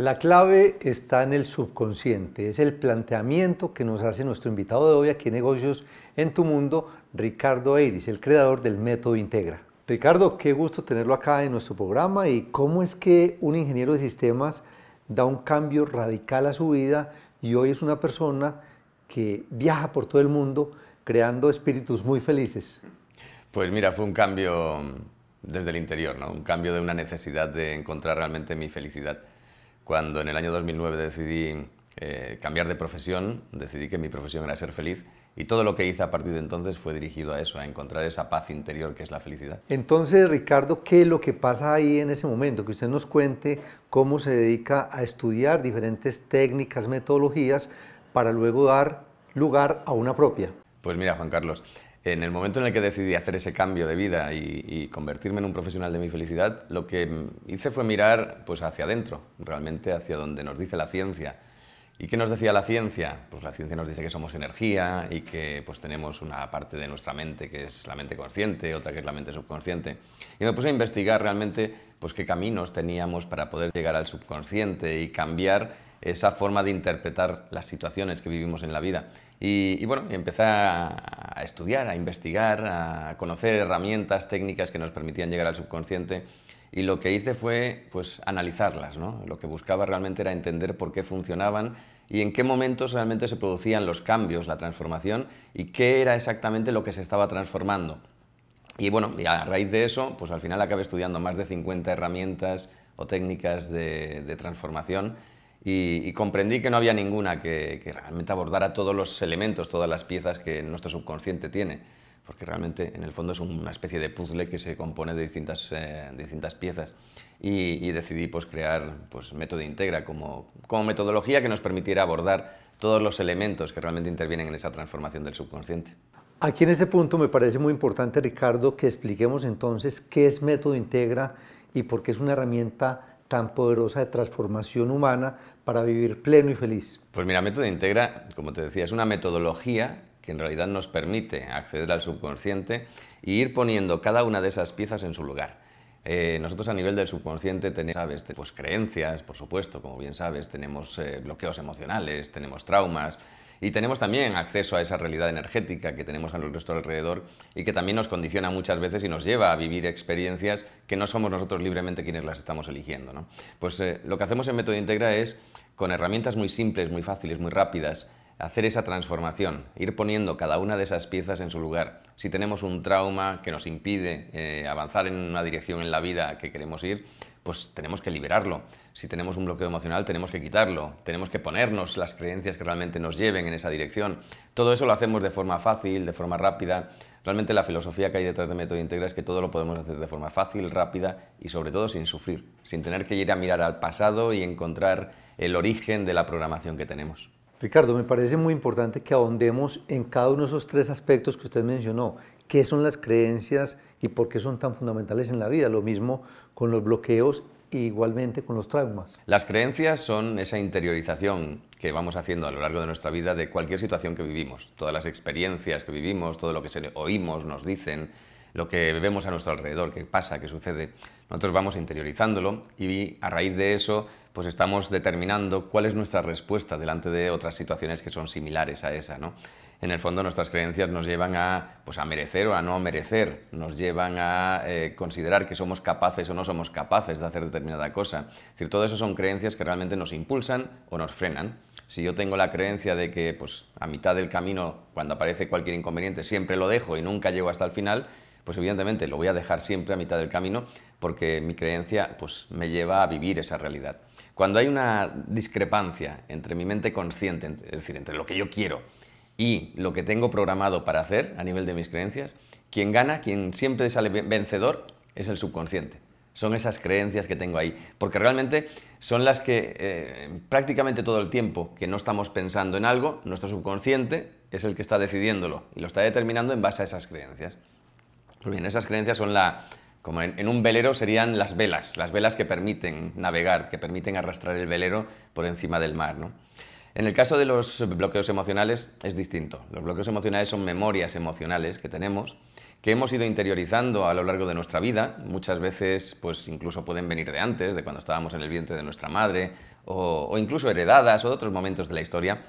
La clave está en el subconsciente, es el planteamiento que nos hace nuestro invitado de hoy aquí en Negocios en tu Mundo, Ricardo Eiris, el creador del método Integra. Ricardo, qué gusto tenerlo acá en nuestro programa y cómo es que un ingeniero de sistemas da un cambio radical a su vida y hoy es una persona que viaja por todo el mundo creando espíritus muy felices. Pues mira, fue un cambio desde el interior, ¿no? un cambio de una necesidad de encontrar realmente mi felicidad cuando en el año 2009 decidí eh, cambiar de profesión, decidí que mi profesión era ser feliz y todo lo que hice a partir de entonces fue dirigido a eso, a encontrar esa paz interior que es la felicidad. Entonces, Ricardo, ¿qué es lo que pasa ahí en ese momento? Que usted nos cuente cómo se dedica a estudiar diferentes técnicas, metodologías, para luego dar lugar a una propia. Pues mira, Juan Carlos, en el momento en el que decidí hacer ese cambio de vida y, convertirme en un profesional de mi felicidad, lo que hice fue mirar pues, hacia adentro, realmente hacia donde nos dice la ciencia. ¿Y qué nos decía la ciencia? Pues la ciencia nos dice que somos energía y que pues, tenemos una parte de nuestra mente que es la mente consciente, otra que es la mente subconsciente. Y me puse a investigar realmente pues qué caminos teníamos para poder llegar al subconsciente y cambiar esa forma de interpretar las situaciones que vivimos en la vida. Y, bueno, empecé a, estudiar, a investigar, a conocer herramientas, técnicas que nos permitían llegar al subconsciente. Y lo que hice fue pues, analizarlas. ¿no? Lo que buscaba realmente era entender por qué funcionaban y en qué momentos realmente se producían los cambios, la transformación y qué era exactamente lo que se estaba transformando. Y bueno, a raíz de eso, pues al final acabé estudiando más de 50 herramientas o técnicas de transformación y, comprendí que no había ninguna que, realmente abordara todos los elementos, todas las piezas que nuestro subconsciente tiene, porque realmente en el fondo es una especie de puzzle que se compone de distintas, eh, distintas piezas. Y, decidí pues, crear pues, Método Integra como, como metodología que nos permitiera abordar todos los elementos que realmente intervienen en esa transformación del subconsciente. Aquí en ese punto me parece muy importante, Ricardo, que expliquemos entonces qué es Método Integra y por qué es una herramienta tan poderosa de transformación humana para vivir pleno y feliz? Pues mira, Método Integra, como te decía, es una metodología que en realidad nos permite acceder al subconsciente e ir poniendo cada una de esas piezas en su lugar. Eh, nosotros a nivel del subconsciente tenemos Pues, creencias, por supuesto, como bien sabes, tenemos eh, bloqueos emocionales, tenemos traumas, y tenemos también acceso a esa realidad energética que tenemos a nuestro alrededor y que también nos condiciona muchas veces y nos lleva a vivir experiencias que no somos nosotros libremente quienes las estamos eligiendo. Pues eh, lo que hacemos en Método Integra es, con herramientas muy simples, muy fáciles, muy rápidas, hacer esa transformación, ir poniendo cada una de esas piezas en su lugar. Si tenemos un trauma que nos impide eh, avanzar en una dirección en la vida que queremos ir, pues tenemos que liberarlo. Si tenemos un bloqueo emocional, tenemos que quitarlo. Tenemos que ponernos las creencias que realmente nos lleven en esa dirección. Todo eso lo hacemos de forma fácil, de forma rápida. Realmente la filosofía que hay detrás de Método Integra es que todo lo podemos hacer de forma fácil, rápida y sobre todo sin sufrir, sin tener que ir a mirar al pasado y encontrar el origen de la programación que tenemos. Ricardo, me parece muy importante que ahondemos en cada uno de esos tres aspectos que usted mencionó. ¿Qué son las creencias y por qué son tan fundamentales en la vida? Lo mismo con los bloqueos e igualmente con los traumas. Las creencias son esa interiorización que vamos haciendo a lo largo de nuestra vida de cualquier situación que vivimos. Todas las experiencias que vivimos, todo lo que oímos, nos dicen, lo que vemos a nuestro alrededor, qué pasa, qué sucede. Nosotros vamos interiorizándolo y a raíz de eso pues estamos determinando cuál es nuestra respuesta delante de otras situaciones que son similares a esa, ¿no? En el fondo nuestras creencias nos llevan a, pues, merecer o a no merecer, nos llevan a eh, considerar que somos capaces o no somos capaces de hacer determinada cosa. Es decir, todo eso son creencias que realmente nos impulsan o nos frenan. Si yo tengo la creencia de que pues, a mitad del camino, cuando aparece cualquier inconveniente, siempre lo dejo y nunca llego hasta el final, pues evidentemente lo voy a dejar siempre a mitad del camino porque mi creencia pues, me lleva a vivir esa realidad. Cuando hay una discrepancia entre mi mente consciente, es decir, entre lo que yo quiero y lo que tengo programado para hacer a nivel de mis creencias, quien gana, quien siempre sale vencedor, es el subconsciente. Son esas creencias que tengo ahí, porque realmente son las que eh, prácticamente todo el tiempo que no estamos pensando en algo, nuestro subconsciente es el que está decidiéndolo y lo está determinando en base a esas creencias esas creencias son la, como en, un velero serían las velas, las velas que permiten navegar, que permiten arrastrar el velero por encima del mar. ¿no? En el caso de los bloqueos emocionales es distinto. Los bloqueos emocionales son memorias emocionales que tenemos, que hemos ido interiorizando a lo largo de nuestra vida. Muchas veces, pues incluso pueden venir de antes, de cuando estábamos en el vientre de nuestra madre, o incluso heredadas o de otros momentos de la historia,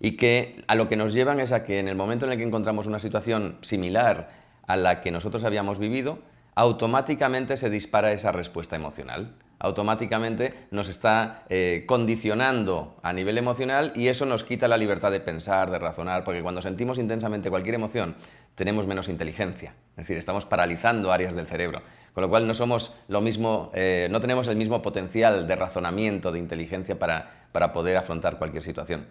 y que a lo que nos llevan es a que en el momento en el que encontramos una situación similar a la que nosotros habíamos vivido, automáticamente se dispara esa respuesta emocional. Automáticamente nos está eh, condicionando a nivel emocional y eso nos quita la libertad de pensar, de razonar, porque cuando sentimos intensamente cualquier emoción tenemos menos inteligencia, es decir, estamos paralizando áreas del cerebro, con lo cual no somos lo mismo, eh, no tenemos el mismo potencial de razonamiento, de inteligencia para poder afrontar cualquier situación.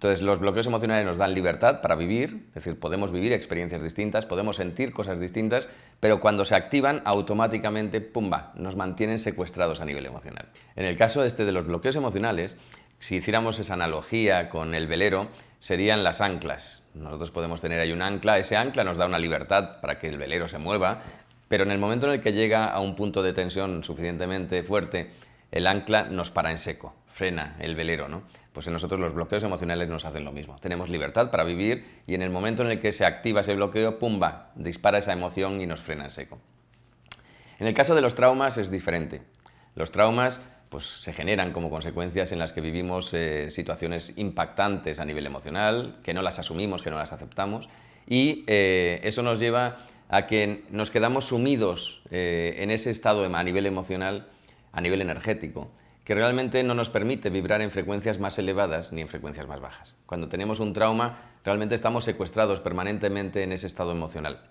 Entonces, los bloqueos emocionales nos dan libertad para vivir, es decir, podemos vivir experiencias distintas, podemos sentir cosas distintas, pero cuando se activan, automáticamente, pumba, nos mantienen secuestrados a nivel emocional. En el caso este de los bloqueos emocionales, si hiciéramos esa analogía con el velero, serían las anclas. Nosotros podemos tener ahí un ancla, ese ancla nos da una libertad para que el velero se mueva, pero en el momento en el que llega a un punto de tensión suficientemente fuerte, el ancla nos para en seco frena el velero, ¿no? Pues en nosotros los bloqueos emocionales nos hacen lo mismo. Tenemos libertad para vivir y en el momento en el que se activa ese bloqueo, ¡pumba!, dispara esa emoción y nos frena en seco. En el caso de los traumas es diferente. Los traumas pues, se generan como consecuencias en las que vivimos eh, situaciones impactantes a nivel emocional, que no las asumimos, que no las aceptamos, y eh, eso nos lleva a que nos quedamos sumidos eh, en ese estado em, a nivel emocional, a nivel energético que realmente no nos permite vibrar en frecuencias más elevadas ni en frecuencias más bajas. Cuando tenemos un trauma, realmente estamos secuestrados permanentemente en ese estado emocional.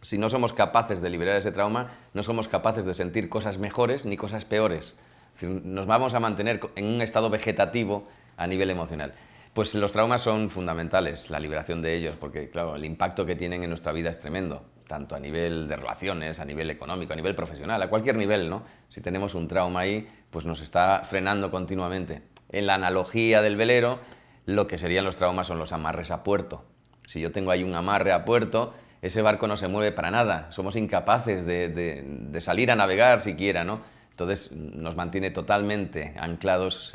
Si no somos capaces de liberar ese trauma, no somos capaces de sentir cosas mejores ni cosas peores. nos vamos a mantener en un estado vegetativo a nivel emocional. Pues los traumas son fundamentales, la liberación de ellos, porque claro, el impacto que tienen en nuestra vida es tremendo tanto a nivel de relaciones, a nivel económico, a nivel profesional, a cualquier nivel, Si tenemos un trauma ahí, pues nos está frenando continuamente. En la analogía del velero, lo que serían los traumas son los amarres a puerto. Si yo tengo ahí un amarre a puerto, ese barco no se mueve para nada, somos incapaces de, salir a navegar siquiera, Entonces nos mantiene totalmente anclados,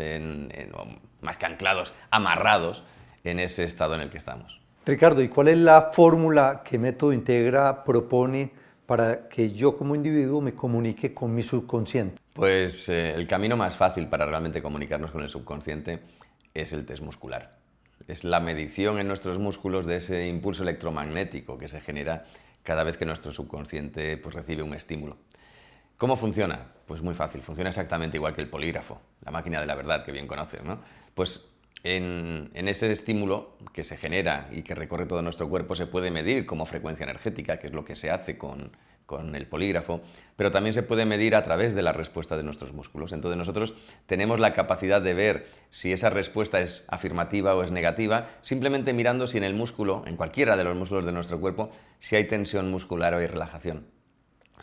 más que anclados, amarrados en ese estado en el que estamos. Ricardo, ¿y cuál es la fórmula que Método Integra propone para que yo como individuo me comunique con mi subconsciente? Pues eh, el camino más fácil para realmente comunicarnos con el subconsciente es el test muscular. Es la medición en nuestros músculos de ese impulso electromagnético que se genera cada vez que nuestro subconsciente pues, recibe un estímulo. ¿Cómo funciona? Pues muy fácil, funciona exactamente igual que el polígrafo, la máquina de la verdad que bien conoces, ¿no? Pues en, ese estímulo que se genera y que recorre todo nuestro cuerpo se puede medir como frecuencia energética, que es lo que se hace con, con, el polígrafo, pero también se puede medir a través de la respuesta de nuestros músculos. Entonces nosotros tenemos la capacidad de ver si esa respuesta es afirmativa o es negativa, simplemente mirando si en el músculo, en cualquiera de los músculos de nuestro cuerpo, si hay tensión muscular o hay relajación.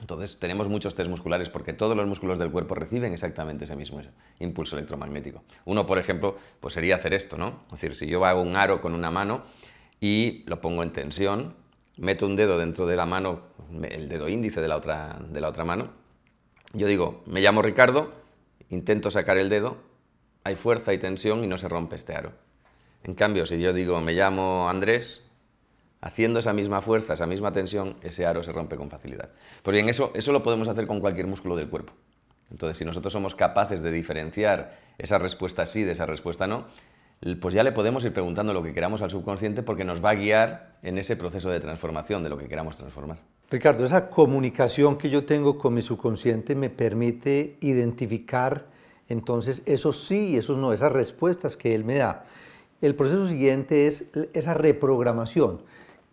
Entonces tenemos muchos test musculares porque todos los músculos del cuerpo reciben exactamente ese mismo impulso electromagnético. Uno, por ejemplo, pues sería hacer esto, ¿no? Es decir, si yo hago un aro con una mano y lo pongo en tensión, meto un dedo dentro de la mano, el dedo índice de la otra, de la otra mano, yo digo, me llamo Ricardo, intento sacar el dedo, hay fuerza y tensión y no se rompe este aro. En cambio, si yo digo, me llamo Andrés, haciendo esa misma fuerza, esa misma tensión, ese aro se rompe con facilidad. Pues bien, eso, eso lo podemos hacer con cualquier músculo del cuerpo. Entonces, si nosotros somos capaces de diferenciar esa respuesta sí de esa respuesta no, pues ya le podemos ir preguntando lo que queramos al subconsciente porque nos va a guiar en ese proceso de transformación de lo que queramos transformar. Ricardo, esa comunicación que yo tengo con mi subconsciente me permite identificar entonces esos sí y esos no, esas respuestas que él me da. El proceso siguiente es esa reprogramación.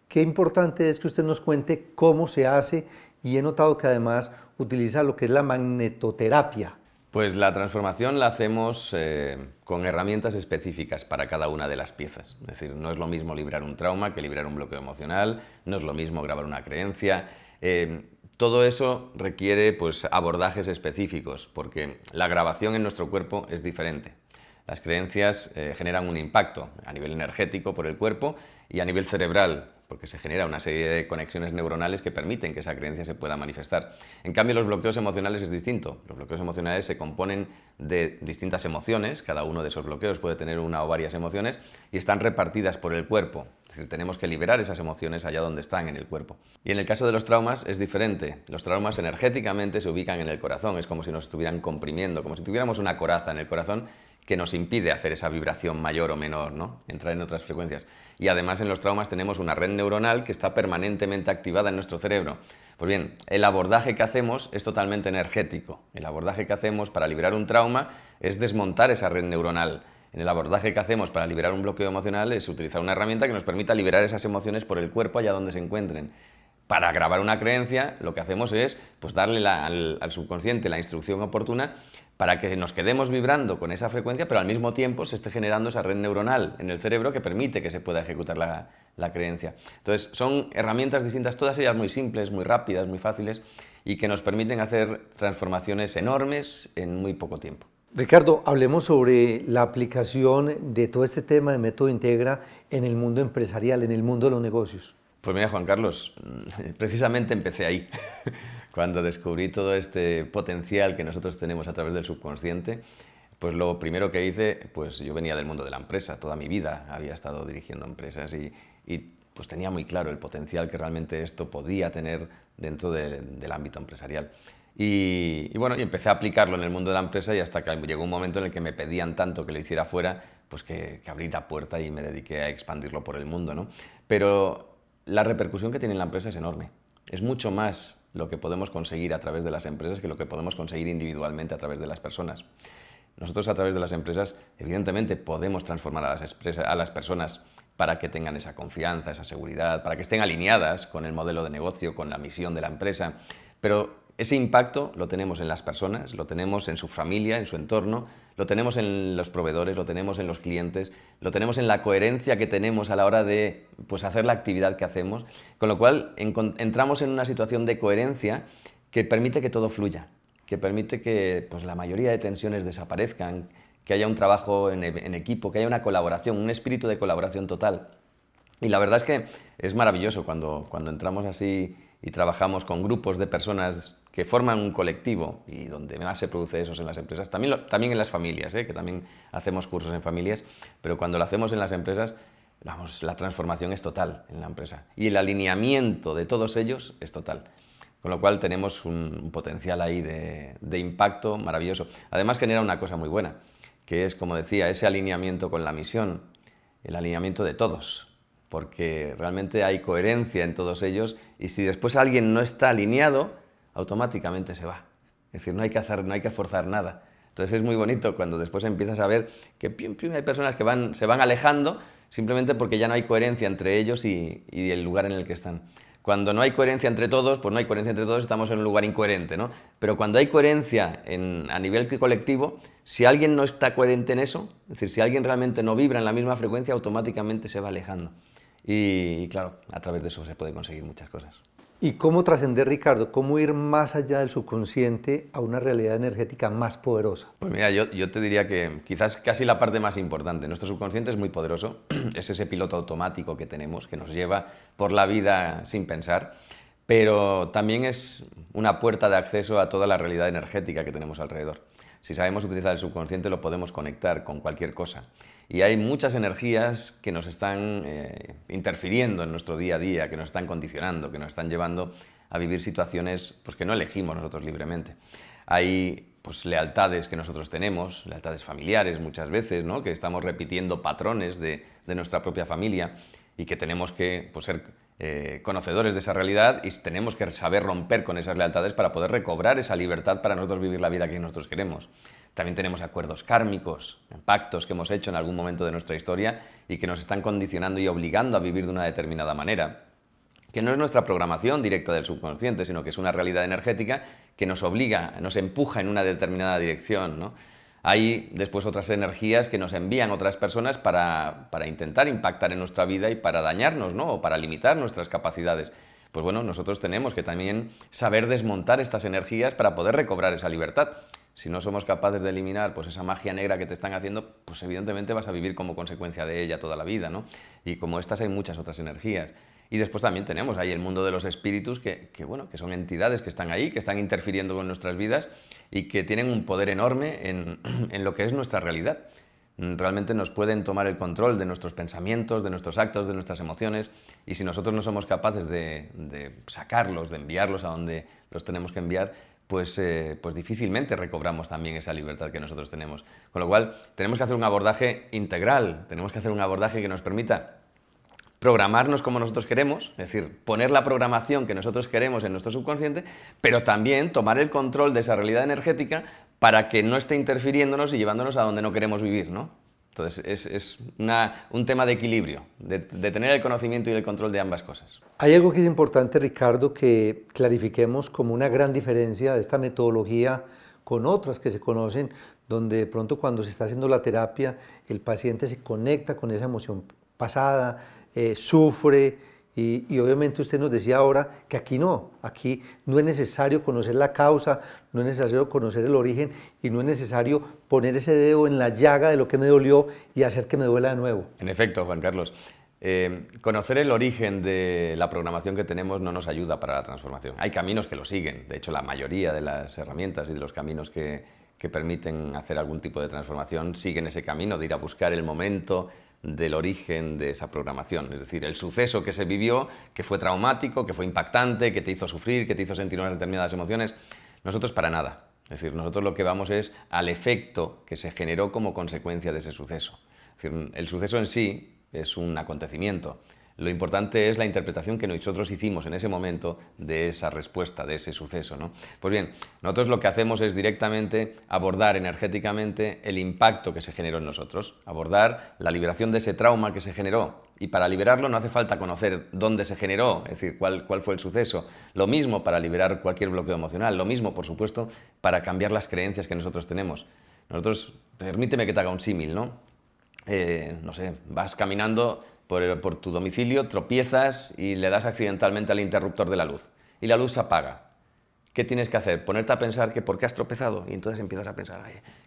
Qué importante es que usted nos cuente cómo se hace y he notado que además utiliza lo que es la magnetoterapia. Pues la transformación la hacemos eh, con herramientas específicas para cada una de las piezas. Es decir, no es lo mismo librar un trauma que librar un bloqueo emocional, no es lo mismo grabar una creencia. Eh, todo eso requiere pues, abordajes específicos, porque la grabación en nuestro cuerpo es diferente. Las creencias eh, generan un impacto a nivel energético por el cuerpo y a nivel cerebral porque se genera una serie de conexiones neuronales que permiten que esa creencia se pueda manifestar. En cambio, los bloqueos emocionales es distinto. Los bloqueos emocionales se componen de distintas emociones, cada uno de esos bloqueos puede tener una o varias emociones, y están repartidas por el cuerpo. Es decir, tenemos que liberar esas emociones allá donde están en el cuerpo. Y en el caso de los traumas es diferente. Los traumas energéticamente se ubican en el corazón, es como si nos estuvieran comprimiendo, como si tuviéramos una coraza en el corazón que nos impide hacer esa vibración mayor o menor, entrar en otras frecuencias. Y además en los traumas tenemos una red neuronal que está permanentemente activada en nuestro cerebro. Pues bien, el abordaje que hacemos es totalmente energético. El abordaje que hacemos para liberar un trauma es desmontar esa red neuronal. En el abordaje que hacemos para liberar un bloqueo emocional es utilizar una herramienta que nos permita liberar esas emociones por el cuerpo allá donde se encuentren para grabar una creencia, lo que hacemos es pues, darle al, subconsciente la instrucción oportuna para que nos quedemos vibrando con esa frecuencia, pero al mismo tiempo se esté generando esa red neuronal en el cerebro que permite que se pueda ejecutar la, creencia. Entonces, son herramientas distintas, todas ellas muy simples, muy rápidas, muy fáciles y que nos permiten hacer transformaciones enormes en muy poco tiempo. Ricardo, hablemos sobre la aplicación de todo este tema de método integra en el mundo empresarial, en el mundo de los negocios. Pues mira, Juan Carlos, precisamente empecé ahí. Cuando descubrí todo este potencial que nosotros tenemos a través del subconsciente, pues lo primero que hice, pues yo venía del mundo de la empresa, toda mi vida había estado dirigiendo empresas y, pues tenía muy claro el potencial que realmente esto podía tener dentro del ámbito empresarial. Y, bueno, y empecé a aplicarlo en el mundo de la empresa y hasta que llegó un momento en el que me pedían tanto que lo hiciera fuera, pues que, que abrí la puerta y me dediqué a expandirlo por el mundo, ¿no? Pero la repercusión que tiene la empresa es enorme. Es mucho más lo que podemos conseguir a través de las empresas que lo que podemos conseguir individualmente a través de las personas. Nosotros a través de las empresas, evidentemente, podemos transformar a las, a las personas para que tengan esa confianza, esa seguridad, para que estén alineadas con el modelo de negocio, con la misión de la empresa, pero ese impacto lo tenemos en las personas, lo tenemos en su familia, en su entorno, lo tenemos en los proveedores, lo tenemos en los clientes, lo tenemos en la coherencia que tenemos a la hora de pues, hacer la actividad que hacemos, con lo cual entramos en una situación de coherencia que permite que todo fluya, que permite que pues, la mayoría de tensiones desaparezcan, que haya un trabajo en, e-, en equipo, que haya una colaboración, un espíritu de colaboración total. Y la verdad es que es maravilloso cuando, cuando entramos así y trabajamos con grupos de personas que forman un colectivo y donde más se produce eso es en las empresas, también, también en las familias, ¿eh? que también hacemos cursos en familias, pero cuando lo hacemos en las empresas, la transformación es total en la empresa y el alineamiento de todos ellos es total. Con lo cual tenemos un, potencial ahí de impacto maravilloso. Además genera una cosa muy buena, que es, como decía, ese alineamiento con la misión, el alineamiento de todos, porque realmente hay coherencia en todos ellos y si después alguien no está alineado, automáticamente se va. Es decir, no hay que, hacer, no hay que forzar nada. Entonces es muy bonito cuando después empiezas a ver que hay personas que se van alejando simplemente porque ya no hay coherencia entre ellos y, el lugar en el que están. Cuando no hay coherencia entre todos, pues no hay coherencia entre todos, estamos en un lugar incoherente, ¿no? Pero cuando hay coherencia a nivel colectivo, si alguien no está coherente en eso, es decir, si alguien realmente no vibra en la misma frecuencia, automáticamente se va alejando. y claro, a través de eso se puede conseguir muchas cosas. ¿Y cómo trascender, Ricardo? ¿Cómo ir más allá del subconsciente a una realidad energética más poderosa? Pues mira, yo, te diría que quizás casi la parte más importante. Nuestro subconsciente es muy poderoso, es ese piloto automático que tenemos, que nos lleva por la vida sin pensar, pero también es una puerta de acceso a toda la realidad energética que tenemos alrededor. Si sabemos utilizar el subconsciente lo podemos conectar con cualquier cosa. Y hay muchas energías que nos están eh, interfiriendo en nuestro día a día, que nos están condicionando, que nos están llevando a vivir situaciones pues, que no elegimos nosotros libremente. Hay pues, lealtades que nosotros tenemos, lealtades familiares muchas veces, ¿no? que estamos repitiendo patrones de, nuestra propia familia y que tenemos que pues, ser eh, conocedores de esa realidad y tenemos que saber romper con esas lealtades para poder recobrar esa libertad para nosotros vivir la vida que nosotros queremos. También tenemos acuerdos kármicos, pactos que hemos hecho en algún momento de nuestra historia y que nos están condicionando y obligando a vivir de una determinada manera que no es nuestra programación directa del subconsciente, sino que es una realidad energética que nos obliga, nos empuja en una determinada dirección, ¿no? Hay después otras energías que nos envían otras personas para, intentar impactar en nuestra vida y para dañarnos, ¿no? O para limitar nuestras capacidades. Pues bueno, nosotros tenemos que también saber desmontar estas energías para poder recobrar esa libertad. Si no somos capaces de eliminar pues, esa magia negra que te están haciendo, pues evidentemente vas a vivir como consecuencia de ella toda la vida, ¿no? Y como estas hay muchas otras energías. Y después también tenemos ahí el mundo de los espíritus, que, son entidades que están ahí, que están interfiriendo con nuestras vidas y que tienen un poder enorme en, lo que es nuestra realidad. Mm, realmente nos pueden tomar el control de nuestros pensamientos, de nuestros actos, de nuestras emociones, y si nosotros no somos capaces de, sacarlos, de enviarlos a donde los tenemos que enviar, pues, eh, pues, difícilmente recobramos también esa libertad que nosotros tenemos. Con lo cual, tenemos que hacer un abordaje integral, tenemos que hacer un abordaje que nos permita programarnos como nosotros queremos, es decir, poner la programación que nosotros queremos en nuestro subconsciente, pero también tomar el control de esa realidad energética para que no esté interfiriéndonos y llevándonos a donde no queremos vivir, Entonces, es, un tema de equilibrio, de, de, tener el conocimiento y el control de ambas cosas. Hay algo que es importante, Ricardo, que clarifiquemos como una gran diferencia de esta metodología con otras que se conocen, donde de pronto cuando se está haciendo la terapia, el paciente se conecta con esa emoción pasada, eh, sufre. Y, obviamente usted nos decía ahora que aquí no, aquí no es necesario conocer la causa, no es necesario conocer el origen y no es necesario poner ese dedo en la llaga de lo que me dolió y hacer que me duela de nuevo. En efecto, Juan Carlos, eh, conocer el origen de la programación que tenemos no nos ayuda para la transformación. Hay caminos que lo siguen, de hecho la mayoría de las herramientas y de los caminos que permiten hacer algún tipo de transformación siguen ese camino de ir a buscar el momento, del origen de esa programación, es decir, el suceso que se vivió, que fue traumático, que fue impactante, que te hizo sufrir, que te hizo sentir unas determinadas emociones. Nosotros para nada. Es decir, nosotros lo que vamos es al efecto que se generó como consecuencia de ese suceso. Es decir, el suceso en sí es un acontecimiento, lo importante es la interpretación que nosotros hicimos en ese momento de esa respuesta, de ese suceso. ¿no? Pues bien, nosotros lo que hacemos es directamente abordar energéticamente el impacto que se generó en nosotros, abordar la liberación de ese trauma que se generó. Y para liberarlo no hace falta conocer dónde se generó, es decir, cuál, cuál fue el suceso. Lo mismo para liberar cualquier bloqueo emocional, lo mismo, por supuesto, para cambiar las creencias que nosotros tenemos. Nosotros, permíteme que te haga un símil, ¿no? Eh, no sé, vas caminando por, tu domicilio, tropiezas y le das accidentalmente al interruptor de la luz y la luz se apaga. ¿Qué tienes que hacer? Ponerte a pensar que por qué has tropezado. Y entonces empiezas a pensar,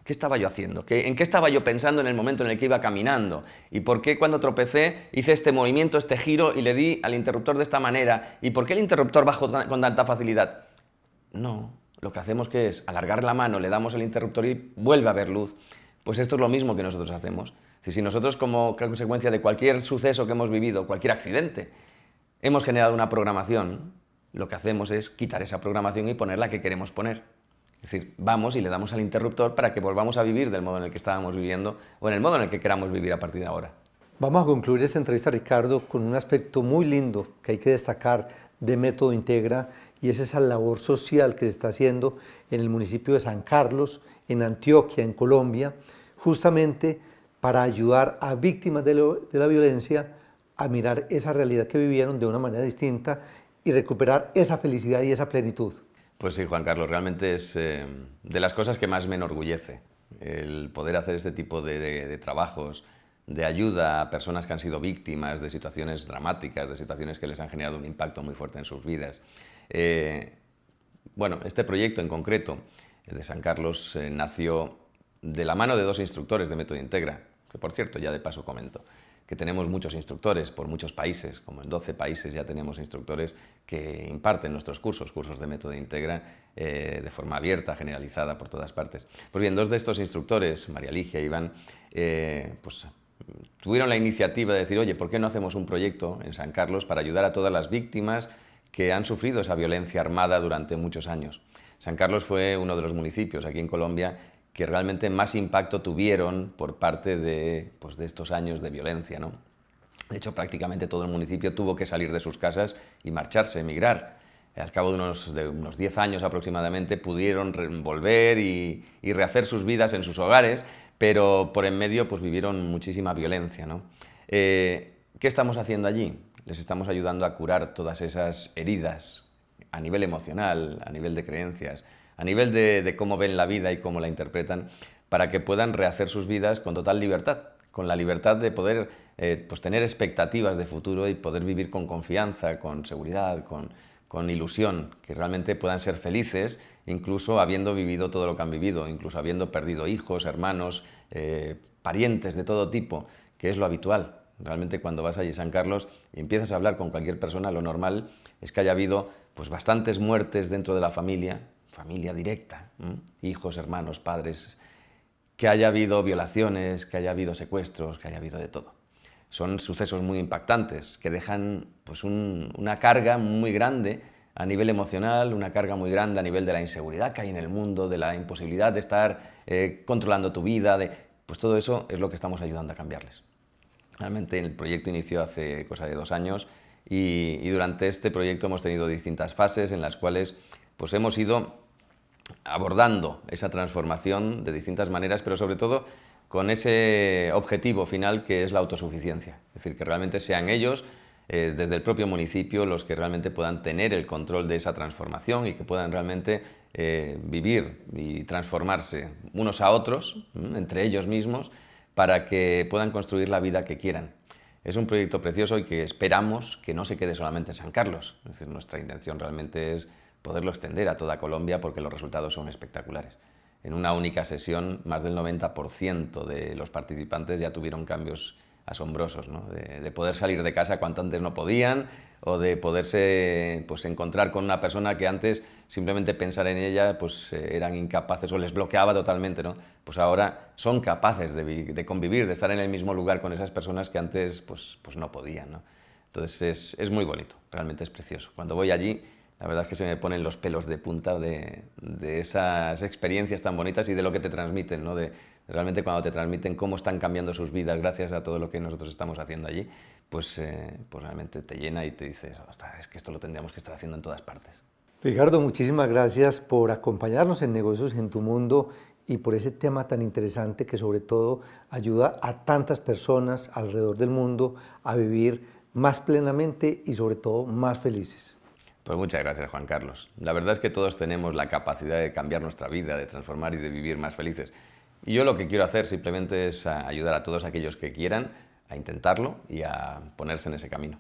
¿qué estaba yo haciendo? ¿Qué, ¿En qué estaba yo pensando en el momento en el que iba caminando? ¿Y por qué cuando tropecé hice este movimiento, este giro y le di al interruptor de esta manera? ¿Y por qué el interruptor bajó con tanta facilidad? No, lo que hacemos que es alargar la mano, le damos el interruptor y vuelve a haber luz. Pues esto es lo mismo que nosotros hacemos. Si, nosotros como consecuencia de cualquier suceso que hemos vivido, cualquier accidente, hemos generado una programación, lo que hacemos es quitar esa programación y poner la que queremos poner. Es decir, vamos y le damos al interruptor para que volvamos a vivir del modo en el que estábamos viviendo o en el modo en el que queramos vivir a partir de ahora. Vamos a concluir esta entrevista, Ricardo, con un aspecto muy lindo que hay que destacar de Método Integra y es esa labor social que se está haciendo en el municipio de San Carlos, en Antioquia, en Colombia, justamente para ayudar a víctimas de, la violencia a mirar esa realidad que vivieron de una manera distinta y recuperar esa felicidad y esa plenitud. Pues sí, Juan Carlos, realmente es eh, de las cosas que más me enorgullece el poder hacer este tipo de, trabajos, de ayuda a personas que han sido víctimas de situaciones dramáticas, de situaciones que les han generado un impacto muy fuerte en sus vidas. Eh, bueno, este proyecto en concreto, el de San Carlos, eh, nació de la mano de dos instructores de Método Integra, que por cierto ya de paso comento, que tenemos muchos instructores por muchos países, como en 12 países ya tenemos instructores que imparten nuestros cursos, cursos de método integra eh, de forma abierta, generalizada por todas partes. Pues bien, dos de estos instructores, María Ligia y e Iván, eh, pues tuvieron la iniciativa de decir, oye, ¿por qué no hacemos un proyecto en San Carlos para ayudar a todas las víctimas que han sufrido esa violencia armada durante muchos años? San Carlos fue uno de los municipios aquí en Colombia que realmente más impacto tuvieron por parte de, pues, de estos años de violencia. ¿no? De hecho, prácticamente todo el municipio tuvo que salir de sus casas y marcharse, emigrar. Al cabo de unos, de unos 10 años aproximadamente pudieron volver y, y, rehacer sus vidas en sus hogares, pero por en medio pues, vivieron muchísima violencia. ¿no? Eh, ¿Qué estamos haciendo allí? Les estamos ayudando a curar todas esas heridas a nivel emocional, a nivel de creencias, a nivel de, cómo ven la vida y cómo la interpretan, para que puedan rehacer sus vidas con total libertad, con la libertad de poder eh, pues, tener expectativas de futuro y poder vivir con confianza, con seguridad, con, ilusión, que realmente puedan ser felices, incluso habiendo vivido todo lo que han vivido, incluso habiendo perdido hijos, hermanos, eh, parientes de todo tipo, que es lo habitual. Realmente cuando vas allí San Carlos y empiezas a hablar con cualquier persona, lo normal es que haya habido pues bastantes muertes dentro de la familia, familia directa, hijos, hermanos, padres, que haya habido violaciones, que haya habido secuestros, que haya habido de todo. Son sucesos muy impactantes que dejan pues, una carga muy grande a nivel emocional, una carga muy grande a nivel de la inseguridad que hay en el mundo, de la imposibilidad de estar eh, controlando tu vida, de, pues todo eso es lo que estamos ayudando a cambiarles. Realmente el proyecto inició hace cosa de dos años y, durante este proyecto hemos tenido distintas fases en las cuales pues hemos ido abordando esa transformación de distintas maneras, pero sobre todo con ese objetivo final que es la autosuficiencia. Es decir, que realmente sean ellos, eh, desde el propio municipio, los que realmente puedan tener el control de esa transformación y que puedan realmente eh, vivir y transformarse unos a otros, entre ellos mismos, para que puedan construir la vida que quieran. Es un proyecto precioso y que esperamos que no se quede solamente en San Carlos. Es decir, nuestra intención realmente es poderlo extender a toda Colombia porque los resultados son espectaculares. En una única sesión, más del 90% de los participantes ya tuvieron cambios asombrosos, de, poder salir de casa cuanto antes no podían o de poderse pues, encontrar con una persona que antes simplemente pensar en ella pues, eh, eran incapaces o les bloqueaba totalmente. ¿no? Pues ahora son capaces de, convivir, de estar en el mismo lugar con esas personas que antes pues, pues no podían. Entonces es, es muy bonito, realmente es precioso. Cuando voy allí la verdad es que se me ponen los pelos de punta de, esas experiencias tan bonitas y de lo que te transmiten, De, realmente cuando te transmiten cómo están cambiando sus vidas gracias a todo lo que nosotros estamos haciendo allí, pues, eh, pues realmente te llena y te dices, es que esto lo tendríamos que estar haciendo en todas partes. Ricardo, muchísimas gracias por acompañarnos en Negocios en tu Mundo y por ese tema tan interesante que sobre todo ayuda a tantas personas alrededor del mundo a vivir más plenamente y sobre todo más felices. Pues muchas gracias, Juan Carlos. La verdad es que todos tenemos la capacidad de cambiar nuestra vida, de transformar y de vivir más felices. Y yo lo que quiero hacer simplemente es ayudar a todos aquellos que quieran a intentarlo y a ponerse en ese camino.